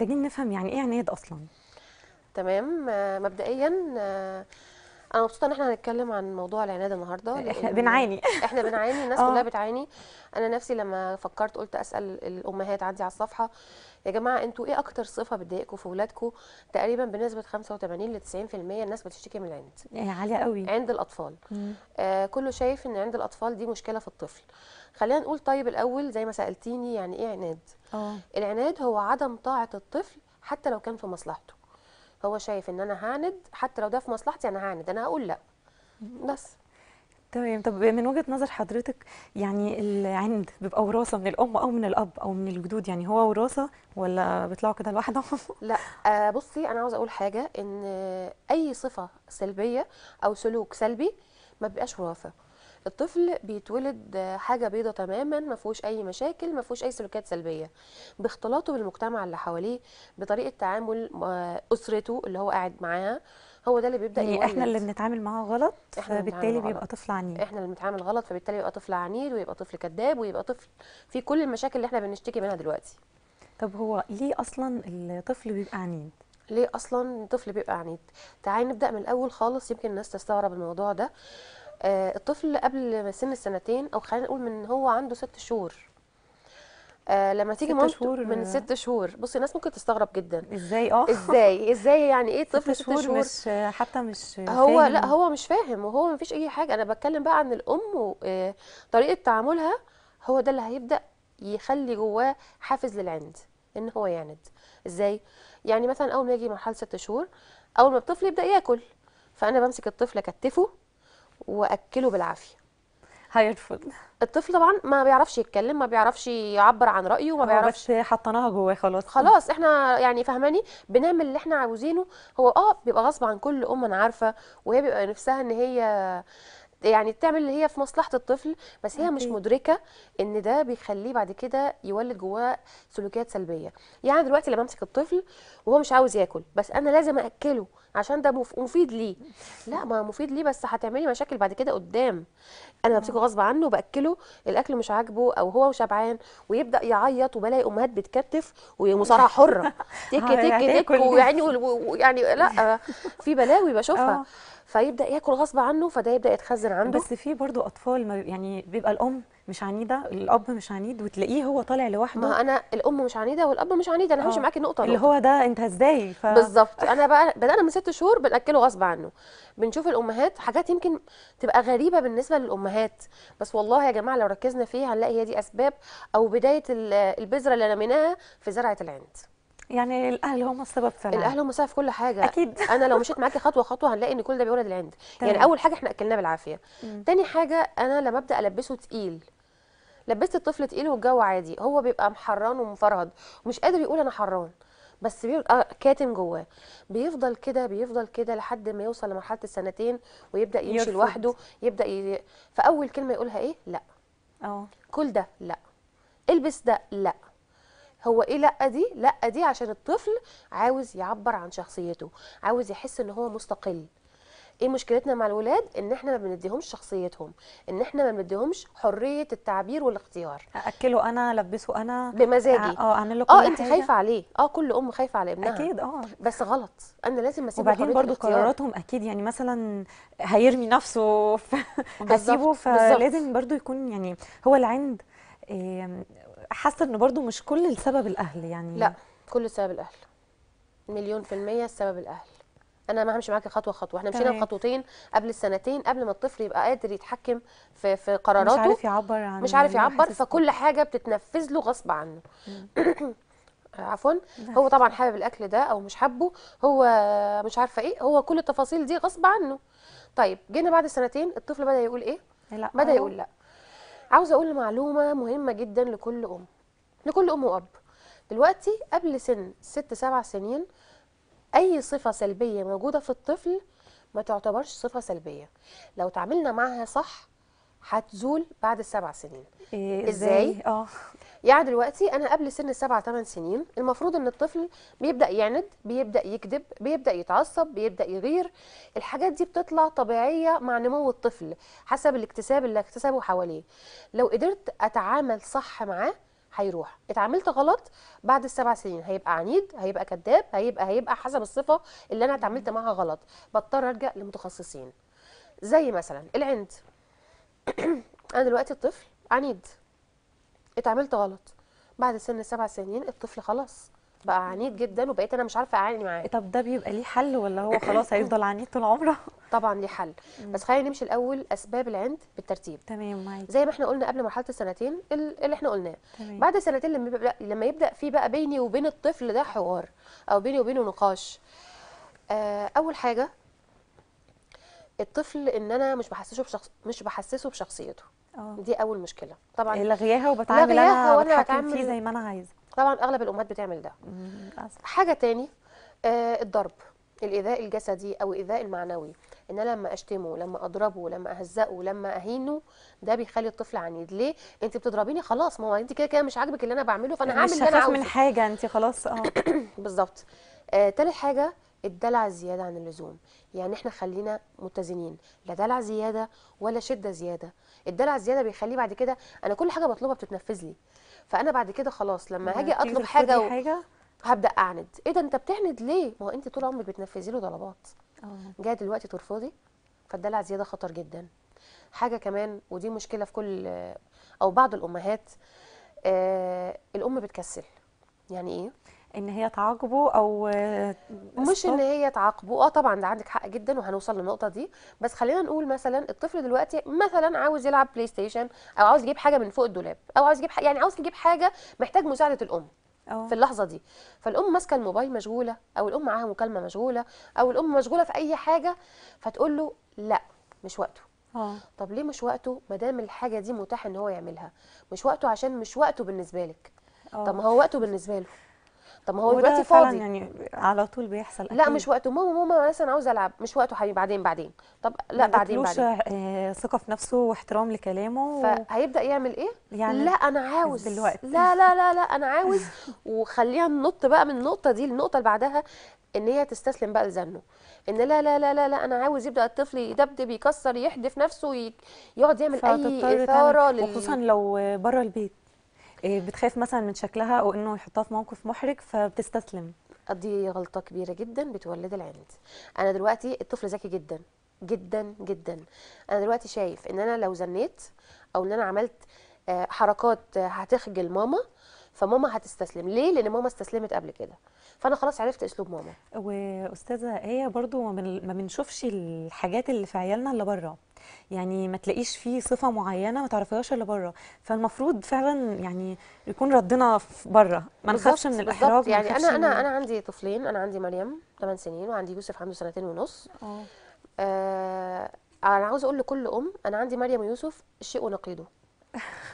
محتاجين نفهم يعني ايه عناد اصلا تمام آه، مبدئيا آه، انا مبسوطه ان احنا هنتكلم عن موضوع العناد النهارده احنا بنعاني احنا بنعاني الناس آه. كلها بتعاني انا نفسي لما فكرت قلت اسال الامهات عندي على الصفحه يا جماعه انتوا ايه اكتر صفه بتضايقكم في اولادكم تقريبا بنسبه 85 ل 90% الناس بتشتكي من العند إيه، عاليه قوي عند الاطفال آه كله شايف ان عند الاطفال دي مشكله في الطفل خلينا نقول طيب الاول زي ما سالتيني يعني ايه عناد أوه. العناد هو عدم طاعه الطفل حتى لو كان في مصلحته هو شايف ان انا هاند حتى لو ده في مصلحتي انا هاند انا هقول لا بس تمام طب من وجهه نظر حضرتك يعني العند بيبقى وراثه من الام او من الاب او من الجدود يعني هو وراثه ولا بيطلعوا كده لوحدهم لا آه بصي انا عاوزه اقول حاجه ان اي صفه سلبيه او سلوك سلبي ما بيبقاش وراثه الطفل بيتولد حاجه بيضه تماما ما فيهوش اي مشاكل ما فيهوش اي سلوكيات سلبيه باختلاطه بالمجتمع اللي حواليه بطريقه تعامل آه، اسرته اللي هو قاعد معاها هو ده اللي بيبدا يعني احنا اللي بنتعامل معاه غلط فبالتالي بيبقى طفل عنيد احنا اللي بنتعامل غلط فبالتالي يبقى طفل عنيد ويبقى طفل كذاب ويبقى طفل في كل المشاكل اللي احنا بنشتكي منها دلوقتي طب هو ليه اصلا الطفل بيبقى عنيد ليه اصلا الطفل بيبقى عنيد تعالي نبدا من الاول خالص يمكن الناس تستغرب الموضوع ده آه، الطفل قبل سن السنتين او خلينا نقول من هو عنده ست شهور آه لما تيجي ست شهور من ست شهور بصي الناس ممكن تستغرب جدا ازاي اه ازاي ازاي يعني ايه طفل ست شهور, شهور مش حتى مش هو فاهم. لا هو مش فاهم وهو ما فيش اي حاجه انا بتكلم بقى عن الام وطريقه آه، تعاملها هو ده اللي هيبدا يخلي جواه حافز للعند ان هو يعند ازاي يعني مثلا اول ما يجي مرحله ست شهور اول ما الطفل يبدا ياكل فانا بمسك الطفل اكتفه واكله بالعافيه هيرفض الطفل طبعا ما بيعرفش يتكلم ما بيعرفش يعبر عن رايه ما بيعرفش بس حطيناها جواه خلاص خلاص احنا يعني فهماني بنعمل اللي احنا عاوزينه هو اه بيبقى غصب عن كل ام انا عارفه وهي بيبقى نفسها ان هي يعني بتعمل اللي هي في مصلحه الطفل بس هي مش مدركه ان ده بيخليه بعد كده يولد جواه سلوكيات سلبيه يعني دلوقتي لما امسك الطفل وهو مش عاوز ياكل بس انا لازم اكله عشان ده مفيد ليه لا ما مفيد ليه بس هتعملي مشاكل بعد كده قدام انا بمسكه آه. غصب عنه باكله الاكل مش عاجبه او هو شبعان ويبدا يعيط وبلاقي امهات بتكتف ومصارعه حره تك تك تك ويعني ويعني لا في بلاوي بشوفها آه. فيبدا ياكل غصب عنه فده يبدا يتخزن عنده بس في برضو اطفال يعني بيبقى الام مش عنيده الاب مش عنيد وتلاقيه هو طالع لوحده ما انا الام مش عنيده والاب مش عنيد انا همشي آه. معاك النقطه اللي هو ده انت ازاي ف... بالظبط انا بقى بدانا من ست شهور بناكله غصب عنه بنشوف الامهات حاجات يمكن تبقى غريبه بالنسبه للامهات بس والله يا جماعه لو ركزنا فيها هنلاقي هي دي اسباب او بدايه البذره اللي رميناها في زرعه العند يعني الاهل هم السبب فعلا الاهل هم السبب في كل حاجه اكيد انا لو مشيت معاكي خطوه خطوه هنلاقي ان كل ده بيولد العند يعني اول حاجه احنا اكلناه بالعافيه مم. تاني حاجه انا لما ابدا البسه تقيل لبست الطفل تقيل والجو عادي هو بيبقى محران ومفرهد ومش قادر يقول انا حران بس بيبقى آه، كاتم جواه بيفضل كده بيفضل كده لحد ما يوصل لمرحله السنتين ويبدا يمشي لوحده يبدا ي... فاول كلمه يقولها ايه لا اه كل ده لا البس ده لا هو ايه لا دي لا دي عشان الطفل عاوز يعبر عن شخصيته عاوز يحس ان هو مستقل ايه مشكلتنا مع الولاد ان احنا ما بنديهمش شخصيتهم ان احنا ما بنديهمش حريه التعبير والاختيار اكله انا البسه انا بمزاجي اه, آه، اعمل له آه، كل اه انت خايفه عليه اه كل ام خايفه على ابنها اكيد اه بس غلط انا لازم اسيبه وبعدين برضو قراراتهم اكيد يعني مثلا هيرمي نفسه هسيبه فلازم برضو يكون يعني هو العند حاسه انه برضو مش كل السبب الاهل يعني لا كل سبب الاهل مليون في المية السبب الأهل أنا ما همشي معاكي خطوة خطوة احنا مشينا بخطوتين قبل السنتين قبل ما الطفل يبقى قادر يتحكم في, في قراراته مش عارف يعبر عن مش عارف يعبر فكل حاجة بتتنفذ له غصب عنه عفوا هو طبعا حابب الأكل ده أو مش حابه هو مش عارفة إيه هو كل التفاصيل دي غصب عنه طيب جينا بعد سنتين الطفل بدأ يقول إيه؟ لا بدأ أيوه. يقول لا عاوزه اقول معلومه مهمه جدا لكل ام لكل ام واب دلوقتي قبل سن ست سبع سنين اي صفه سلبيه موجوده في الطفل ما تعتبرش صفه سلبيه لو تعاملنا معها صح هتزول بعد السبع سنين إيه ازاي اه يعني دلوقتي انا قبل سن السبع ثمان سنين المفروض ان الطفل بيبدا يعند بيبدا يكذب بيبدا يتعصب بيبدا يغير الحاجات دي بتطلع طبيعيه مع نمو الطفل حسب الاكتساب اللي اكتسبه حواليه لو قدرت اتعامل صح معاه هيروح اتعاملت غلط بعد السبع سنين هيبقى عنيد هيبقى كذاب هيبقى هيبقى حسب الصفه اللي انا اتعاملت معاها غلط بضطر ارجع لمتخصصين زي مثلا العند انا دلوقتي الطفل عنيد اتعاملت غلط بعد سن سبع سنين الطفل خلاص بقى عنيد جدا وبقيت انا مش عارفه اعاني معاه طب ده بيبقى ليه حل ولا هو خلاص هيفضل عنيد طول عمره طبعا ليه حل بس خلينا نمشي الاول اسباب العند بالترتيب تمام معاك زي ما احنا قلنا قبل مرحله السنتين اللي احنا قلناه بعد سنتين لما لما يبدا في بقى بيني وبين الطفل ده حوار او بيني وبينه نقاش آه، اول حاجه الطفل ان انا مش بحسسه بشخص مش بحسسه بشخصيته أوه. دي اول مشكله طبعا إيه، لغياها وبتعامل انا وانا بتعامل فيه زي ما انا عايزه طبعا اغلب الامهات بتعمل ده حاجه تاني آه الضرب الايذاء الجسدي او الايذاء المعنوي ان انا لما اشتمه لما اضربه لما اهزقه لما اهينه ده بيخلي الطفل عنيد ليه انت بتضربيني خلاص ما هو انت كده كده مش عاجبك اللي انا بعمله فانا هعمل اللي انا عاوزه مش من حاجه انت خلاص اه بالظبط آه تالت حاجه الدلع الزياده عن اللزوم يعني احنا خلينا متزنين لا دلع زياده ولا شده زياده الدلع الزياده بيخليه بعد كده انا كل حاجه بطلبها بتتنفذ لي فانا بعد كده خلاص لما يعني هاجي اطلب حاجه, و... حاجة؟ هبدا اعند ايه ده انت بتعند ليه ما هو انت طول عمرك بتنفذي له طلبات اه. جايه دلوقتي ترفضي فالدلع زياده خطر جدا حاجه كمان ودي مشكله في كل او بعض الامهات آه الام بتكسل يعني ايه ان هي تعاقبه او مش ان هي تعاقبه اه طبعا ده عندك حق جدا وهنوصل للنقطه دي بس خلينا نقول مثلا الطفل دلوقتي مثلا عاوز يلعب بلاي ستيشن او عاوز يجيب حاجه من فوق الدولاب او عاوز يجيب يعني عاوز يجيب حاجه محتاج مساعده الام أوه. في اللحظه دي فالام ماسكه الموبايل مشغوله او الام معاها مكالمه مشغوله او الام مشغوله في اي حاجه فتقول له لا مش وقته أوه. طب ليه مش وقته ما دام الحاجه دي متاح ان هو يعملها مش وقته عشان مش وقته بالنسبه لك أوه. طب ما هو وقته بالنسبه له طب ما هو دلوقتي فاضي يعني على طول بيحصل أكيد. لا مش وقته ماما ماما مثلا عاوز العب مش وقته حبيبي بعدين بعدين طب لا بعدين بعدين آه، ثقه في نفسه واحترام لكلامه فهيبدا يعمل ايه يعني لا انا عاوز دلوقتي لا لا لا لا انا عاوز وخليها ننط بقى من النقطه دي للنقطه اللي بعدها ان هي تستسلم بقى لزنه ان لا لا لا لا لا انا عاوز يبدا الطفل يدبدب يكسر يحدف نفسه يقعد يعمل اي اثاره لل... وخصوصا لو بره البيت إيه، بتخاف مثلا من شكلها او انه يحطها في موقف محرج فبتستسلم دي غلطه كبيره جدا بتولد العند انا دلوقتي الطفل ذكي جدا جدا جدا انا دلوقتي شايف ان انا لو زنيت او ان انا عملت آه، حركات آه، هتخجل ماما فماما هتستسلم ليه لان ماما استسلمت قبل كده فانا خلاص عرفت اسلوب ماما واستاذه هي آية برضو ما بنشوفش الحاجات اللي في عيالنا اللي بره يعني ما تلاقيش فيه صفه معينه ما تعرفيهاش الا بره فالمفروض فعلا يعني يكون ردنا بره ما نخافش من الاحراج يعني انا انا انا عندي طفلين انا عندي مريم 8 سنين وعندي يوسف عنده سنتين ونص اه, آه، انا عاوزه اقول لكل ام انا عندي مريم ويوسف الشيء ونقيضه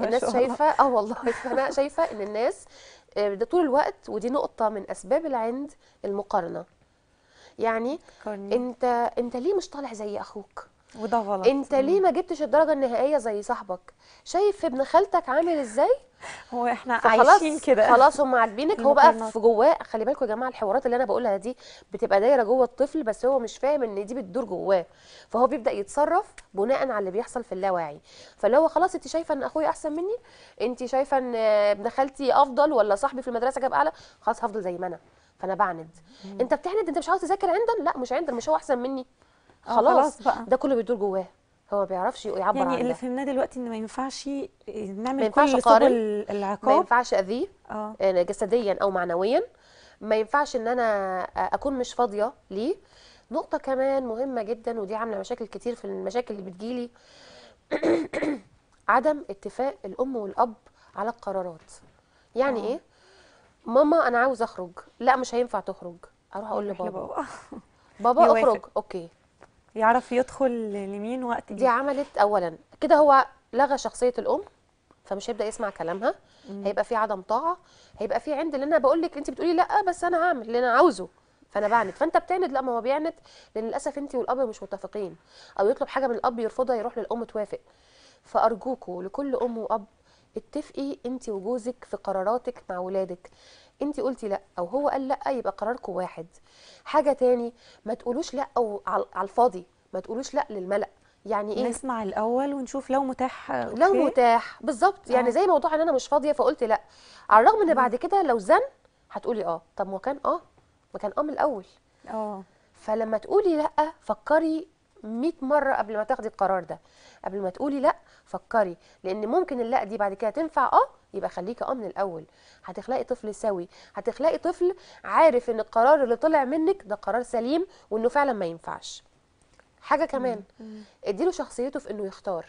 الناس شايفه اه والله انا شايفه ان الناس آه، ده طول الوقت ودي نقطه من اسباب العند المقارنه يعني انت انت ليه مش طالع زي اخوك وده غلط انت ليه ما جبتش الدرجه النهائيه زي صاحبك شايف ابن خالتك عامل ازاي هو احنا عايشين كده خلاص هم عاجبينك هو بقى في جواه خلي بالكم يا جماعه الحوارات اللي انا بقولها دي بتبقى دايره جوه الطفل بس هو مش فاهم ان دي بتدور جواه فهو بيبدا يتصرف بناء على اللي بيحصل في اللاواعي فاللي هو خلاص انت شايفه ان اخويا احسن مني انت شايفه ان ابن خالتي افضل ولا صاحبي في المدرسه جاب اعلى خلاص هفضل زي ما انا فانا بعند مم. انت بتعند انت مش عاوز تذاكر عندن لا مش عندن مش هو احسن مني آه، خلاص, ده كله بيدور جواه هو ما بيعرفش يعبر يعني عن اللي فهمناه دلوقتي ان ما ينفعش نعمل ما ينفعش كل العقاب ما ينفعش اذيه آه. آه. جسديا او معنويا ما ينفعش ان انا اكون مش فاضيه ليه نقطه كمان مهمه جدا ودي عامله مشاكل كتير في المشاكل اللي بتجيلي عدم اتفاق الام والاب على القرارات يعني آه. ايه ماما انا عاوز اخرج لا مش هينفع تخرج اروح اقول لبابا بابا اخرج اوكي يعرف يدخل لمين وقت دي إيه؟ عملت اولا كده هو لغى شخصيه الام فمش هيبدا يسمع كلامها مم. هيبقى في عدم طاعه هيبقى في عند اللي انا بقول لك انت بتقولي لا بس انا هعمل اللي انا عاوزه فانا بعند فانت بتعند لا ما هو بيعند لان للاسف انت والاب مش متفقين او يطلب حاجه من الاب يرفضها يروح للام توافق فارجوكوا لكل ام واب اتفقي انت وجوزك في قراراتك مع ولادك انت قلتي لا او هو قال لا يبقى قراركم واحد حاجه تاني ما تقولوش لا او على الفاضي ما تقولوش لا للملأ يعني ايه نسمع الاول ونشوف لو متاح أوكي. لو متاح بالظبط يعني آه. زي موضوع ان انا مش فاضيه فقلت لا على الرغم ان بعد كده لو زن هتقولي اه طب ما كان اه ما كان اه من الاول اه فلما تقولي لا فكري 100 مره قبل ما تاخدي القرار ده قبل ما تقولي لا فكري لان ممكن اللا دي بعد كده تنفع اه يبقى خليكي اه من الاول هتخلقي طفل سوي هتخلقي طفل عارف ان القرار اللي طلع منك ده قرار سليم وانه فعلا ما ينفعش حاجه كمان اديله شخصيته في انه يختار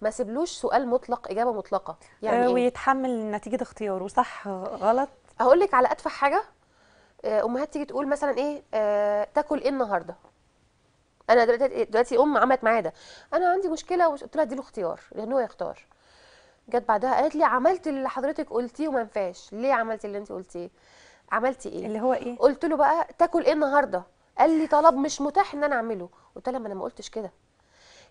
ما سيبلوش سؤال مطلق اجابه مطلقه يعني آه، إيه؟ ويتحمل نتيجه اختياره صح غلط هقول لك على ادفع حاجه آه، امهات تيجي تقول مثلا ايه آه تاكل ايه النهارده انا دلوقتي دلوقتي ام عملت معايا ده انا عندي مشكله قلت لها اديله اختيار لان هو يختار جت بعدها قالت لي عملت اللي حضرتك قلتيه وما نفعش ليه عملت اللي انت قلتيه عملتي ايه اللي هو ايه قلت له بقى تاكل ايه النهارده قال لي طلب مش متاح ان انا اعمله قلت له ما انا ما قلتش كده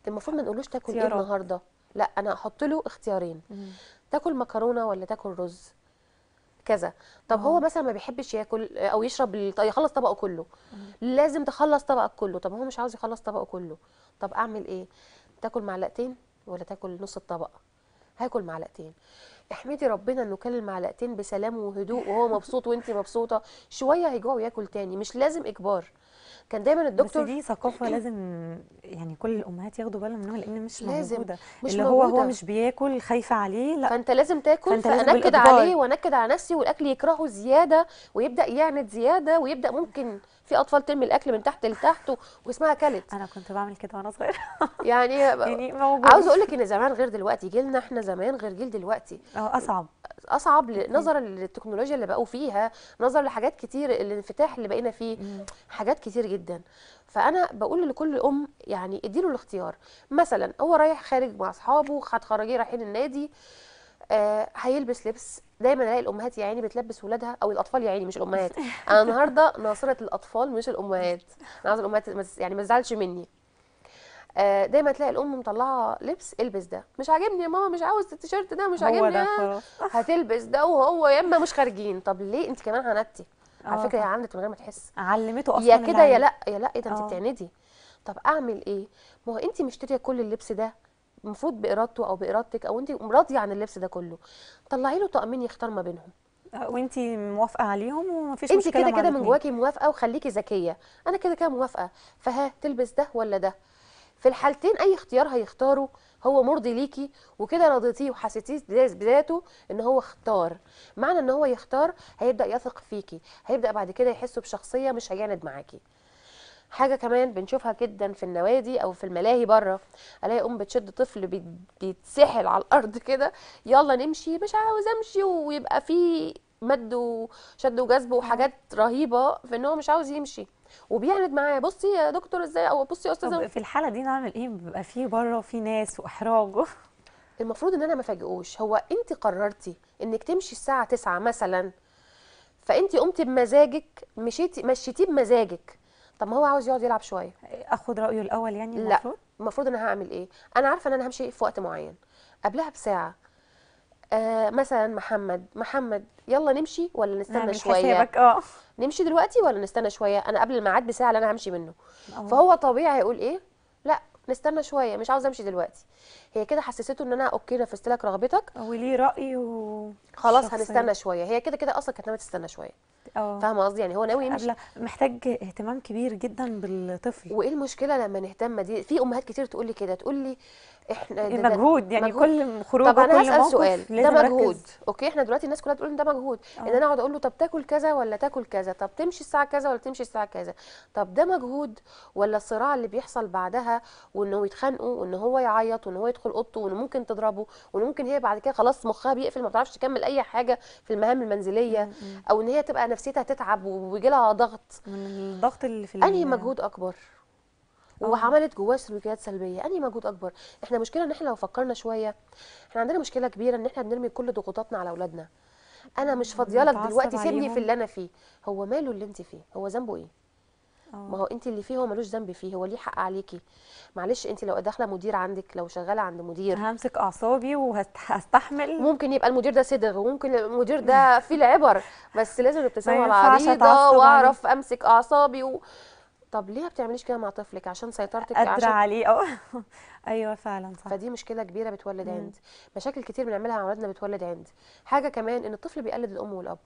المفروض ما نقولوش تاكل ايه النهارده لا انا احط له اختيارين مم. تاكل مكرونه ولا تاكل رز كذا طب هو مثلا ما بيحبش ياكل او يشرب يخلص طبقه كله لازم تخلص طبقك كله طب هو مش عاوز يخلص طبقه كله طب اعمل ايه تاكل معلقتين ولا تاكل نص الطبق هاكل معلقتين احمدي ربنا انه كل المعلقتين بسلام وهدوء وهو مبسوط وانت مبسوطه شويه هيجوع وياكل تاني مش لازم اجبار كان دايما الدكتور بس دي ثقافه لازم يعني كل الامهات ياخدوا بالهم منها لان مش لازم موجوده مش اللي موجودة. هو هو مش بياكل خايفه عليه لا فانت لازم تاكل فأنت لازم فانكد عليه وانكد على نفسي والاكل يكرهه زياده ويبدا يعند زياده ويبدا ممكن في اطفال ترمي الاكل من تحت لتحت واسمها كلت انا كنت بعمل كده وانا صغيره يعني يعني موجود عاوز اقول لك ان زمان غير دلوقتي جيلنا احنا زمان غير جيل دلوقتي اه اصعب اصعب نظرا للتكنولوجيا اللي بقوا فيها نظرا لحاجات كتير الانفتاح اللي بقينا فيه حاجات كتير جدا فانا بقول لكل ام يعني اديله الاختيار مثلا هو رايح خارج مع اصحابه هتخرجيه رايحين النادي آه هيلبس لبس دايما الاقي الامهات يا عيني بتلبس ولادها او الاطفال يا عيني مش الامهات انا النهارده ناصره الاطفال مش الامهات انا عايز الامهات يعني ما تزعلش مني آه، دايما تلاقي الام مطلعه لبس البس ده مش عاجبني يا ماما مش عاوز التيشيرت ده مش عاجبني ده آه، هتلبس ده وهو يا اما مش خارجين طب ليه انت كمان عندتي على آه. فكره هي عندت من غير ما تحس علمته اصلا يا كده يا لا يا لا ايه ده انت بتعندي طب اعمل ايه ما هو انت مشتريه كل اللبس ده المفروض بارادته او بارادتك او انت راضيه عن اللبس ده كله طلعي له طقمين يختار ما بينهم وانت موافقه عليهم ومفيش مشكله انت كده كده من جواكي موافقه وخليكي ذكيه انا كده كده موافقه فها تلبس ده ولا ده في الحالتين اي اختيار هيختاره هو مرضي ليكي وكده رضيتيه وحسيتيه بذاته ان هو اختار معنى ان هو يختار هيبدا يثق فيكي هيبدا بعد كده يحس بشخصيه مش هيعند معاكي حاجه كمان بنشوفها جدا في النوادي او في الملاهي بره الاقي ام بتشد طفل بيتسحل على الارض كده يلا نمشي مش عاوز امشي ويبقى فيه مد وشد وجذب وحاجات رهيبه في ان هو مش عاوز يمشي وبيعرض معايا بصي يا دكتور ازاي او بصي يا استاذه طب في الحاله دي نعمل ايه بيبقى في بره في ناس واحراج المفروض ان انا ما فاجئوش هو انت قررتي انك تمشي الساعه 9 مثلا فانت قمتي بمزاجك مشيتي مشيتيه بمزاجك طب ما هو عاوز يقعد يلعب شويه اخد رايه الاول يعني المفروض لا المفروض انا هعمل ايه انا عارفه ان انا همشي في وقت معين قبلها بساعه آه مثلا محمد محمد يلا نمشي ولا نستنى يعني شويه حسابك اه نمشي دلوقتي ولا نستنى شويه انا قبل الميعاد بساعه اللي انا همشي منه أوه. فهو طبيعي هيقول ايه لا نستنى شويه مش عاوز امشي دلوقتي هي كده حسسته ان انا اوكي نفذت لك رغبتك آه، وليه راي و خلاص هنستنى شويه هي كده كده اصلا كانت تستنى شويه آه. فاهمه قصدي يعني هو ناوي يمشي محتاج اهتمام كبير جدا بالطفل وايه المشكله لما نهتم دي في امهات كتير تقول لي كده تقول لي احنا ده إيه مجهود يعني مجهود. كل خروج طب انا هسال سؤال ده مجهود ركز. اوكي احنا دلوقتي الناس كلها بتقول ان ده مجهود أوه. ان آه. انا اقعد اقول له طب تاكل كذا ولا تاكل كذا طب تمشي الساعه كذا ولا تمشي الساعه كذا طب ده مجهود ولا الصراع اللي بيحصل بعدها وانه يتخانقوا وان هو يعيط وان هو يدخل اوضته وان ممكن تضربه وان ممكن هي بعد كده خلاص مخها بيقفل ما بتعرفش تكمل اي حاجه في المهام المنزليه او ان هي تبقى نفسيتها تتعب وبيجي لها ضغط من الضغط اللي في انهي مجهود اكبر وعملت جواه سلوكيات سلبيه انهي مجهود اكبر احنا مشكله ان احنا لو فكرنا شويه احنا عندنا مشكله كبيره ان احنا بنرمي كل ضغوطاتنا على اولادنا انا مش فاضيه لك دلوقتي سيبني في اللي انا فيه هو ماله اللي انت فيه هو ذنبه ايه آه. ما هو انت اللي فيه هو ملوش ذنب فيه هو ليه حق عليكي معلش انت لو داخله مدير عندك لو شغاله عند مدير همسك اعصابي وهستحمل ممكن يبقى المدير ده صدغ وممكن المدير ده فيه العبر بس لازم ابتسامه العريضه واعرف امسك اعصابي و... طب ليه ما بتعمليش كده مع طفلك عشان سيطرتك قادره عشان... عليه اه ايوه فعلا صح فدي مشكله كبيره بتولد عند مشاكل كتير بنعملها مع اولادنا بتولد عند حاجه كمان ان الطفل بيقلد الام والاب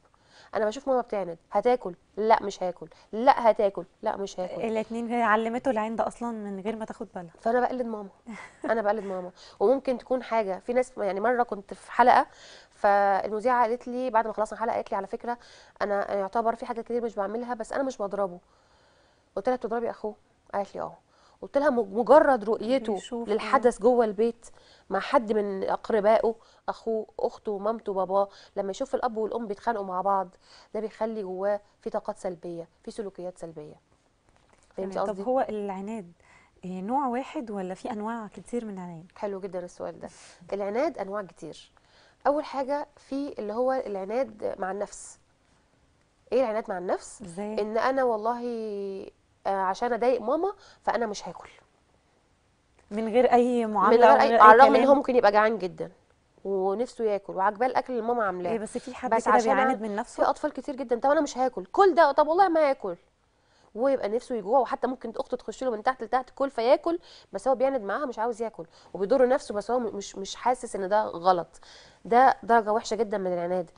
انا بشوف ماما بتعند هتاكل لا مش هاكل لا هتاكل لا مش هاكل الاثنين هي علمته العند اصلا من غير ما تاخد بالها فانا بقلد ماما انا بقلد ماما وممكن تكون حاجه في ناس يعني مره كنت في حلقه فالمذيعه قالت لي بعد ما خلصنا الحلقه قالت لي على فكره انا يعتبر في حاجات كتير مش بعملها بس انا مش بضربه قلت لها بتضربي اخوه قالت لي اه قلت لها مجرد رؤيته للحدث جوه البيت مع حد من اقربائه اخوه اخته مامته باباه لما يشوف الاب والام بيتخانقوا مع بعض ده بيخلي جواه في طاقات سلبيه في سلوكيات سلبيه فهمتي يعني قصدي طب هو العناد آه، نوع واحد ولا في انواع كتير من العناد حلو جدا السؤال ده العناد انواع كتير اول حاجه في اللي هو العناد مع النفس ايه العناد مع النفس ازاي ان انا والله آه، عشان اضايق ماما فانا مش هاكل من غير اي معامله من غير اي, على الرغم ان هو ممكن يبقى جعان جدا ونفسه ياكل وعاجباه الاكل اللي ماما عاملاه ايه بس في حد بس كده بيعاند من نفسه في اطفال كتير جدا طب انا مش هاكل كل ده طب والله ما هاكل ويبقى نفسه يجوع وحتى ممكن اخته تخش له من تحت لتحت كل فياكل بس هو بيعند معاها مش عاوز ياكل وبيضر نفسه بس هو مش مش حاسس ان ده غلط ده درجه وحشه جدا من العناد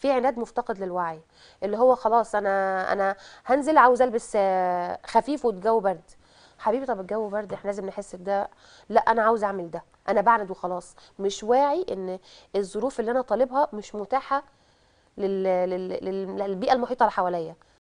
في عناد مفتقد للوعي اللي هو خلاص انا انا هنزل عاوز البس آه، خفيف والجو برد حبيبي طب الجو برد احنا لازم نحس بده لا انا عاوز اعمل ده انا بعند وخلاص مش واعي ان الظروف اللي انا طالبها مش متاحه للبيئه المحيطه اللي حواليا